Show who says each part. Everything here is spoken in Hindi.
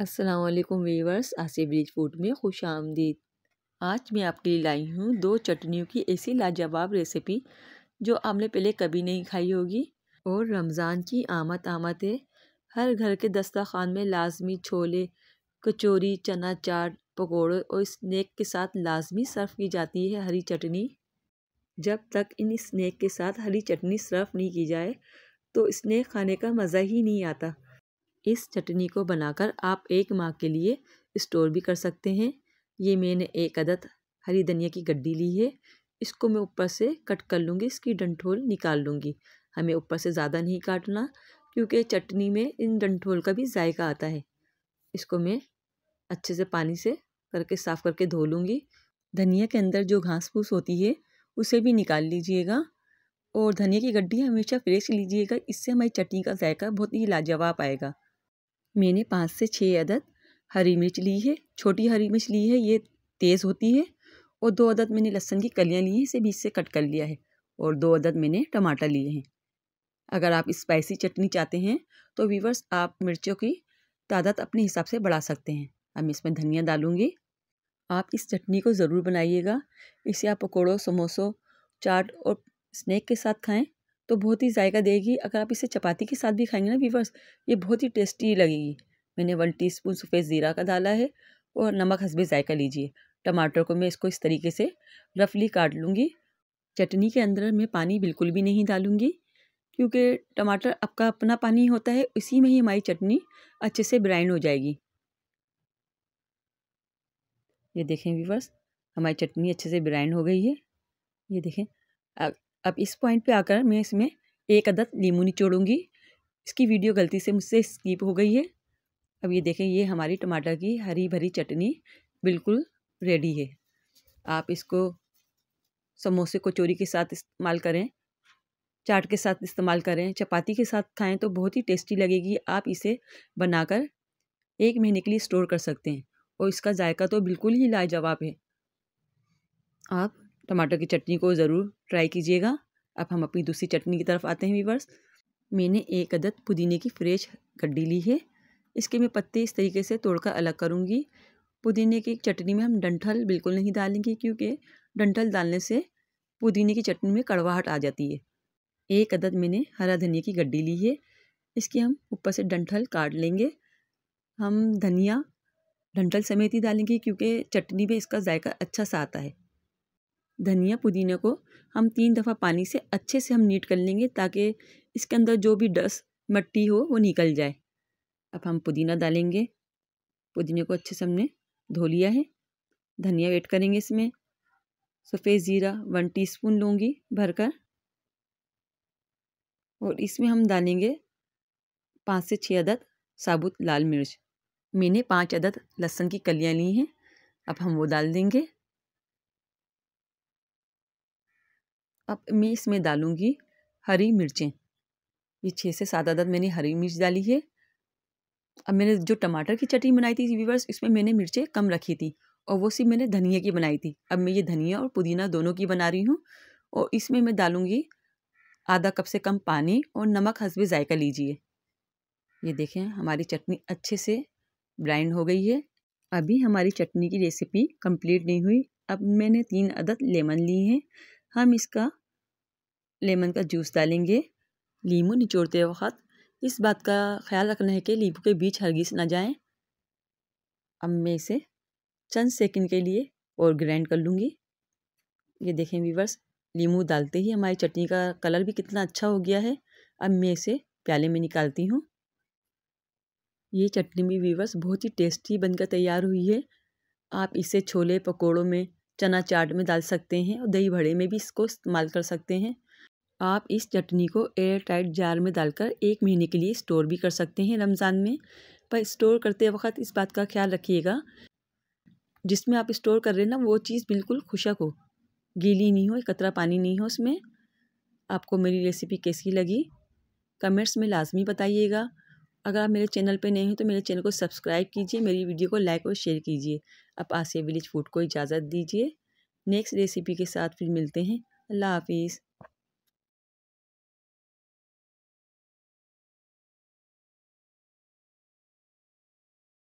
Speaker 1: Aslam viewers Asif bridge food में खुश आमदीद आज मैं आपके लिए लाई हूँ दो चटनियों की ऐसी लाजवाब रेसिपी जो आपने पहले कभी नहीं खाई होगी और रमज़ान की आमद आमद है हर घर के दस्तरखान में लाजमी छोले कचौरी चना चाट पकौड़े और स्नैक के साथ लाजमी सर्व की जाती है हरी चटनी जब तक इन स्नैक के साथ हरी चटनी सर्व नहीं की जाए तो स्नैक खाने का मज़ा ही नहीं आता इस चटनी को बनाकर आप एक माह के लिए स्टोर भी कर सकते हैं ये मैंने एक अदद हरी धनिया की गड्डी ली है इसको मैं ऊपर से कट कर लूँगी इसकी डंठोल निकाल लूँगी हमें ऊपर से ज़्यादा नहीं काटना क्योंकि चटनी में इन डंठोल का भी जायका आता है इसको मैं अच्छे से पानी से करके साफ़ करके धो लूँगी धनिया के अंदर जो घास फूस होती है उसे भी निकाल लीजिएगा और धनिया की गड्डी हमेशा फ्रेश लीजिएगा इससे हमारी चटनी का जायका बहुत ही लाजवाब आएगा मैंने पाँच से छः अदद हरी मिर्च ली है छोटी हरी मिर्च ली है ये तेज़ होती है और दो अदद मैंने लहसन की कलियाँ ली हैं इसे बीच से कट कर लिया है और दो अदद मैंने टमाटर लिए हैं अगर आप स्पाइसी चटनी चाहते हैं तो वीवर्स आप मिर्चों की तादाद अपने हिसाब से बढ़ा सकते हैं हम इसमें धनिया डालूँगी आप इस चटनी को ज़रूर बनाइएगा इसे आप पकौड़ों समोसों चाट और स्नैक के साथ खाएं तो बहुत ही जायका देगी अगर आप इसे चपाती के साथ भी खाएंगे ना वीवर्स ये बहुत ही टेस्टी लगेगी मैंने वन टी स्पून सफ़ेद ज़ीरा का डाला है और नमक हंसबे जायका लीजिए टमाटर को मैं इसको इस तरीके से रफली काट लूँगी चटनी के अंदर मैं पानी बिल्कुल भी नहीं डालूँगी क्योंकि टमाटर आपका अपना पानी होता है इसी में ही हमारी चटनी अच्छे से ब्राइंड हो जाएगी ये देखें वीवर्स हमारी चटनी अच्छे से ब्राइंड हो गई है ये देखें अब इस पॉइंट पे आकर मैं इसमें एक अदद नींबू निचोड़ूँगी इसकी वीडियो गलती से मुझसे स्कीप हो गई है अब ये देखें ये हमारी टमाटर की हरी भरी चटनी बिल्कुल रेडी है आप इसको समोसे कचोरी के साथ इस्तेमाल करें चाट के साथ इस्तेमाल करें चपाती के साथ खाएं तो बहुत ही टेस्टी लगेगी आप इसे बनाकर एक महीने के लिए स्टोर कर सकते हैं और इसका जायका तो बिल्कुल ही लाजवाब है आप टमाटर की चटनी को ज़रूर ट्राई कीजिएगा अब हम अपनी दूसरी चटनी की तरफ आते हैं वीवर्स मैंने एक अदद पुदीने की फ्रेश गड्डी ली है इसके मैं पत्ते इस तरीके से तोड़कर अलग करूँगी पुदीने की चटनी में हम डंठल बिल्कुल नहीं डालेंगे क्योंकि डंठल डालने से पुदीने की चटनी में कड़वाहट आ जाती है एक अदद मैंने हरा धनिया की गड्डी ली है इसकी हम ऊपर से डंठल काट लेंगे हम धनिया डंठल समेत ही डालेंगे क्योंकि चटनी में इसका जायका अच्छा सा आता है धनिया पुदीने को हम तीन दफ़ा पानी से अच्छे से हम नीट कर लेंगे ताकि इसके अंदर जो भी डस मट्टी हो वो निकल जाए अब हम पुदीना डालेंगे पुदीने को अच्छे से हमने धो लिया है धनिया वेट करेंगे इसमें सफ़ेद ज़ीरा वन टीस्पून लूँगी भरकर और इसमें हम डालेंगे पाँच से छः अदद साबुत लाल मिर्च मैंने पाँच अदद लहसुन की कलियाँ ली हैं अब हम वो डाल देंगे अब मैं इसमें डालूँगी हरी मिर्चें ये छः से सात आदद मैंने हरी मिर्च डाली है अब मैंने जो टमाटर की चटनी बनाई थी वीवर्स इसमें मैंने मिर्चें कम रखी थी और वो सिर्फ मैंने धनिया की बनाई थी अब मैं ये धनिया और पुदीना दोनों की बना रही हूँ और इसमें मैं डालूँगी आधा कप से कम पानी और नमक हंसबे जायका लीजिए ये देखें हमारी चटनी अच्छे से ब्राइंड हो गई है अभी हमारी चटनी की रेसिपी कंप्लीट नहीं हुई अब मैंने तीन अदद लेमन ली हैं हम इसका लेमन का जूस डालेंगे लीमू निचोड़ते वक्त इस बात का ख्याल रखना है कि लीमू के बीच हरगिज ना जाएं। अब मैं इसे चंद सेकंड के लिए और ग्राइंड कर लूँगी ये देखें वीवर्स लीमू डालते ही हमारी चटनी का कलर भी कितना अच्छा हो गया है अब मैं इसे प्याले में निकालती हूँ ये चटनी भी वीवर्स बहुत ही टेस्टी बनकर तैयार हुई है आप इसे छोले पकौड़ों में चना चाट में डाल सकते हैं और दही भड़े में भी इसको इस्तेमाल कर सकते हैं आप इस चटनी को एयर टाइट जार में डालकर एक महीने के लिए स्टोर भी कर सकते हैं रमज़ान में पर स्टोर करते वक्त इस बात का ख्याल रखिएगा जिसमें आप स्टोर कर रहे हैं ना वो चीज़ बिल्कुल खुशक हो गीली नहीं हो कतरा पानी नहीं हो उसमें आपको मेरी रेसिपी कैसी लगी कमेंट्स में लाजमी बताइएगा अगर आप मेरे चैनल पर नए हैं तो मेरे चैनल को सब्सक्राइब कीजिए मेरी वीडियो को लाइक और शेयर कीजिए आप आसिया विलेज फूड को इजाज़त दीजिए नेक्स्ट रेसिपी के साथ फिर मिलते हैं अल्लाह हाफिज़